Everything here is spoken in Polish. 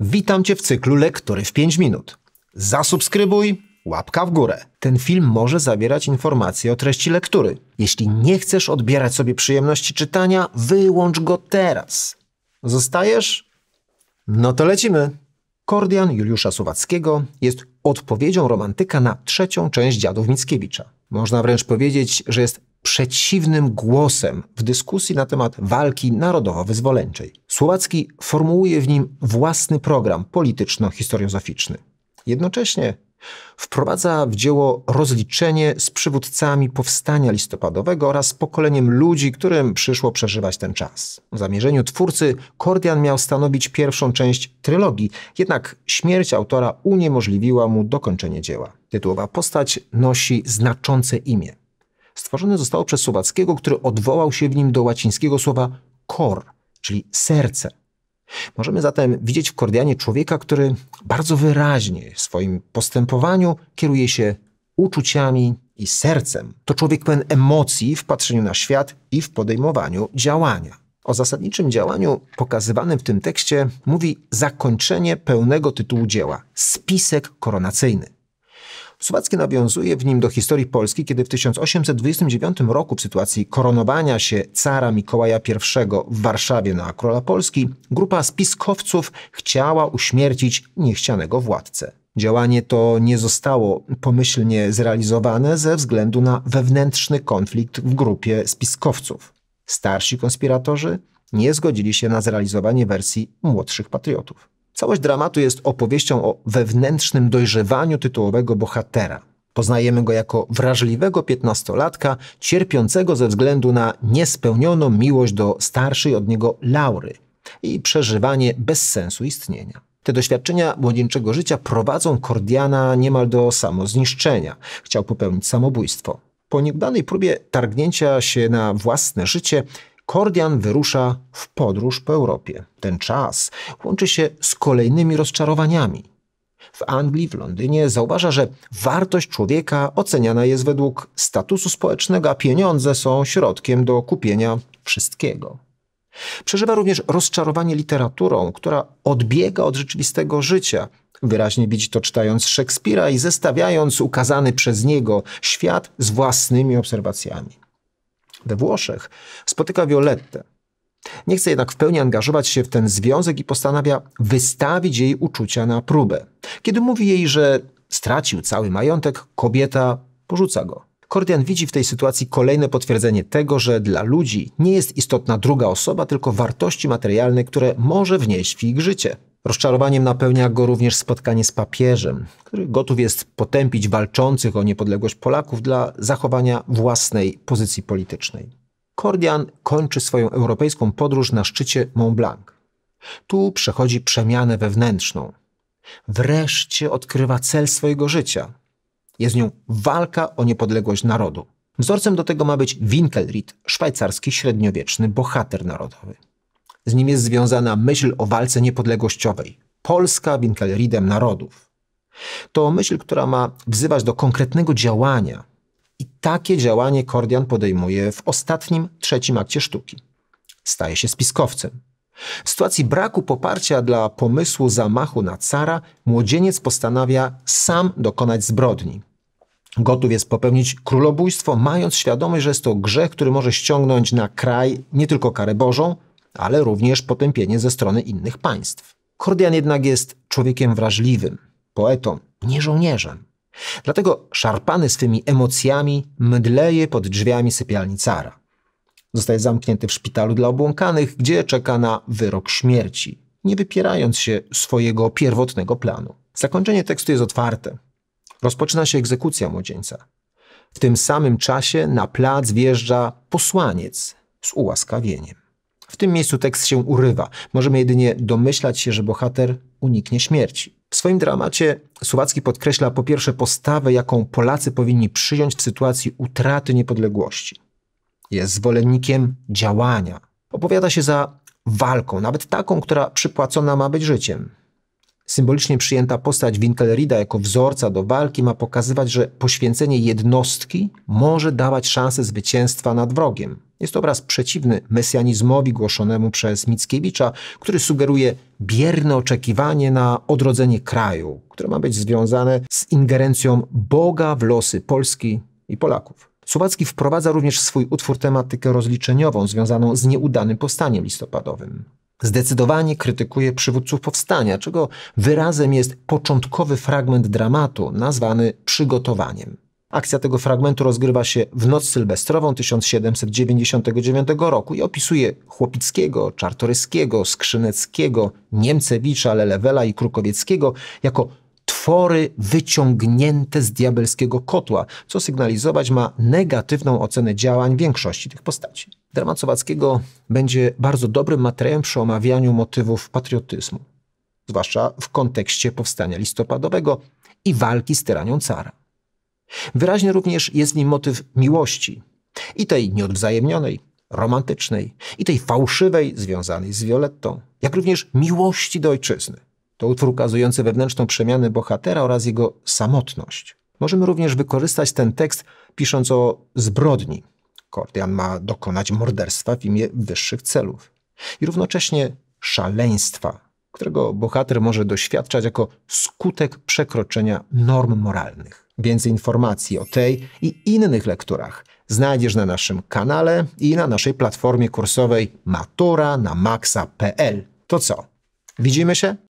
Witam Cię w cyklu Lektury w 5 minut. Zasubskrybuj, łapka w górę. Ten film może zawierać informacje o treści lektury. Jeśli nie chcesz odbierać sobie przyjemności czytania, wyłącz go teraz. Zostajesz? No to lecimy. Kordian Juliusza Słowackiego jest odpowiedzią romantyka na trzecią część Dziadów Mickiewicza. Można wręcz powiedzieć, że jest przeciwnym głosem w dyskusji na temat walki narodowo-wyzwoleńczej. Słowacki formułuje w nim własny program polityczno-historiozoficzny. Jednocześnie wprowadza w dzieło rozliczenie z przywódcami powstania listopadowego oraz pokoleniem ludzi, którym przyszło przeżywać ten czas. W zamierzeniu twórcy Kordian miał stanowić pierwszą część trylogii, jednak śmierć autora uniemożliwiła mu dokończenie dzieła. Tytułowa postać nosi znaczące imię stworzone zostało przez Słowackiego, który odwołał się w nim do łacińskiego słowa cor, czyli serce. Możemy zatem widzieć w Kordianie człowieka, który bardzo wyraźnie w swoim postępowaniu kieruje się uczuciami i sercem. To człowiek pełen emocji w patrzeniu na świat i w podejmowaniu działania. O zasadniczym działaniu pokazywanym w tym tekście mówi zakończenie pełnego tytułu dzieła spisek koronacyjny. Słowacki nawiązuje w nim do historii Polski, kiedy w 1829 roku w sytuacji koronowania się cara Mikołaja I w Warszawie na króla Polski, grupa spiskowców chciała uśmiercić niechcianego władcę. Działanie to nie zostało pomyślnie zrealizowane ze względu na wewnętrzny konflikt w grupie spiskowców. Starsi konspiratorzy nie zgodzili się na zrealizowanie wersji młodszych patriotów. Całość dramatu jest opowieścią o wewnętrznym dojrzewaniu tytułowego bohatera. Poznajemy go jako wrażliwego piętnastolatka, cierpiącego ze względu na niespełnioną miłość do starszej od niego Laury i przeżywanie bez sensu istnienia. Te doświadczenia młodzieńczego życia prowadzą Kordiana niemal do samozniszczenia. Chciał popełnić samobójstwo. Po nieudanej próbie targnięcia się na własne życie, Kordian wyrusza w podróż po Europie. Ten czas łączy się z kolejnymi rozczarowaniami. W Anglii, w Londynie zauważa, że wartość człowieka oceniana jest według statusu społecznego, a pieniądze są środkiem do kupienia wszystkiego. Przeżywa również rozczarowanie literaturą, która odbiega od rzeczywistego życia. Wyraźnie widzi to czytając Szekspira i zestawiając ukazany przez niego świat z własnymi obserwacjami we Włoszech, spotyka Violettę. Nie chce jednak w pełni angażować się w ten związek i postanawia wystawić jej uczucia na próbę. Kiedy mówi jej, że stracił cały majątek, kobieta porzuca go. Kordian widzi w tej sytuacji kolejne potwierdzenie tego, że dla ludzi nie jest istotna druga osoba, tylko wartości materialne, które może wnieść w ich życie. Rozczarowaniem napełnia go również spotkanie z papieżem, który gotów jest potępić walczących o niepodległość Polaków dla zachowania własnej pozycji politycznej. Kordian kończy swoją europejską podróż na szczycie Mont Blanc. Tu przechodzi przemianę wewnętrzną. Wreszcie odkrywa cel swojego życia. Jest nią walka o niepodległość narodu. Wzorcem do tego ma być Winkelried, szwajcarski średniowieczny bohater narodowy. Z nim jest związana myśl o walce niepodległościowej. Polska Winkelriedem narodów. To myśl, która ma wzywać do konkretnego działania. I takie działanie Kordian podejmuje w ostatnim, trzecim akcie sztuki. Staje się spiskowcem. W sytuacji braku poparcia dla pomysłu zamachu na cara, młodzieniec postanawia sam dokonać zbrodni. Gotów jest popełnić królobójstwo, mając świadomość, że jest to grzech, który może ściągnąć na kraj nie tylko karę Bożą, ale również potępienie ze strony innych państw. Kordian jednak jest człowiekiem wrażliwym, poetą, nie żołnierzem. Dlatego szarpany swymi emocjami mdleje pod drzwiami sypialni cara. Zostaje zamknięty w szpitalu dla obłąkanych, gdzie czeka na wyrok śmierci, nie wypierając się swojego pierwotnego planu. Zakończenie tekstu jest otwarte. Rozpoczyna się egzekucja młodzieńca. W tym samym czasie na plac wjeżdża posłaniec z ułaskawieniem. W tym miejscu tekst się urywa. Możemy jedynie domyślać się, że bohater uniknie śmierci. W swoim dramacie Słowacki podkreśla po pierwsze postawę, jaką Polacy powinni przyjąć w sytuacji utraty niepodległości. Jest zwolennikiem działania. Opowiada się za walką, nawet taką, która przypłacona ma być życiem. Symbolicznie przyjęta postać Winkelrida jako wzorca do walki ma pokazywać, że poświęcenie jednostki może dawać szansę zwycięstwa nad wrogiem. Jest to obraz przeciwny mesjanizmowi głoszonemu przez Mickiewicza, który sugeruje bierne oczekiwanie na odrodzenie kraju, które ma być związane z ingerencją Boga w losy Polski i Polaków. Słowacki wprowadza również w swój utwór tematykę rozliczeniową związaną z nieudanym powstaniem listopadowym. Zdecydowanie krytykuje przywódców powstania, czego wyrazem jest początkowy fragment dramatu nazwany przygotowaniem. Akcja tego fragmentu rozgrywa się w noc sylwestrową 1799 roku i opisuje Chłopickiego, Czartoryskiego, Skrzyneckiego, Niemcewicza, Lelewela i Krukowieckiego jako twory wyciągnięte z diabelskiego kotła, co sygnalizować ma negatywną ocenę działań większości tych postaci. Dramat Sowackiego będzie bardzo dobrym materiałem przy omawianiu motywów patriotyzmu, zwłaszcza w kontekście powstania listopadowego i walki z tyranią cara. Wyraźny również jest w nim motyw miłości i tej nieodwzajemnionej, romantycznej, i tej fałszywej, związanej z Violettą, jak również miłości do ojczyzny. To utwór ukazujący wewnętrzną przemianę bohatera oraz jego samotność. Możemy również wykorzystać ten tekst pisząc o zbrodni. Kordian ma dokonać morderstwa w imię wyższych celów i równocześnie szaleństwa, którego bohater może doświadczać jako skutek przekroczenia norm moralnych. Więcej informacji o tej i innych lekturach znajdziesz na naszym kanale i na naszej platformie kursowej matura na maxa.pl. To co? Widzimy się?